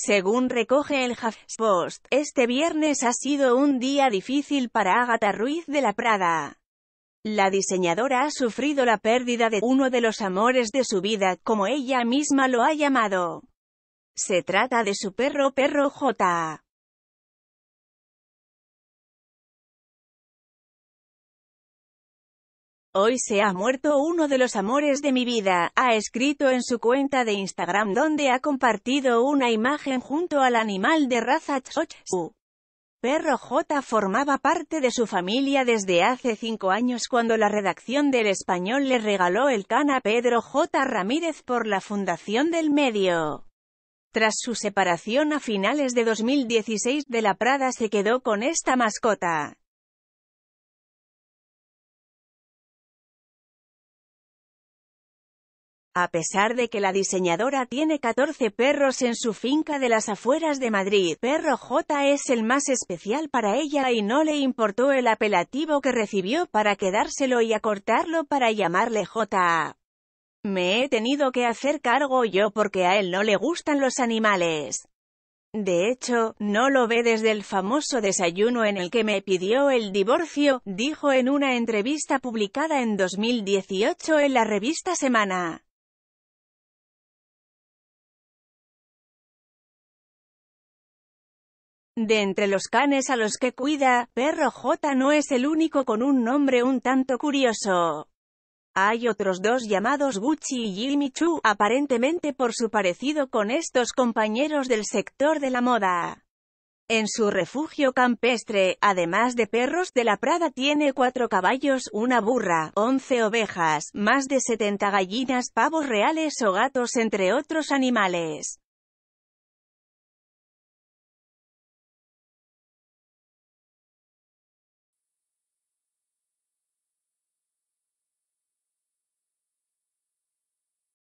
Según recoge el HuffPost, este viernes ha sido un día difícil para Ágata Ruiz de la Prada. La diseñadora ha sufrido la pérdida de uno de los amores de su vida, como ella misma lo ha llamado. Se trata de su perro perro J. Hoy se ha muerto uno de los amores de mi vida, ha escrito en su cuenta de Instagram donde ha compartido una imagen junto al animal de raza Chochu. Perro J formaba parte de su familia desde hace cinco años cuando la redacción del Español le regaló el can a Pedro J. Ramírez por la fundación del medio. Tras su separación a finales de 2016 de la Prada se quedó con esta mascota. A pesar de que la diseñadora tiene 14 perros en su finca de las afueras de Madrid, Perro J es el más especial para ella y no le importó el apelativo que recibió para quedárselo y acortarlo para llamarle J. Me he tenido que hacer cargo yo porque a él no le gustan los animales. De hecho, no lo ve desde el famoso desayuno en el que me pidió el divorcio, dijo en una entrevista publicada en 2018 en la revista Semana. De entre los canes a los que cuida, Perro J no es el único con un nombre un tanto curioso. Hay otros dos llamados Gucci y Jimmy aparentemente por su parecido con estos compañeros del sector de la moda. En su refugio campestre, además de perros de la Prada tiene cuatro caballos, una burra, once ovejas, más de 70 gallinas, pavos reales o gatos entre otros animales.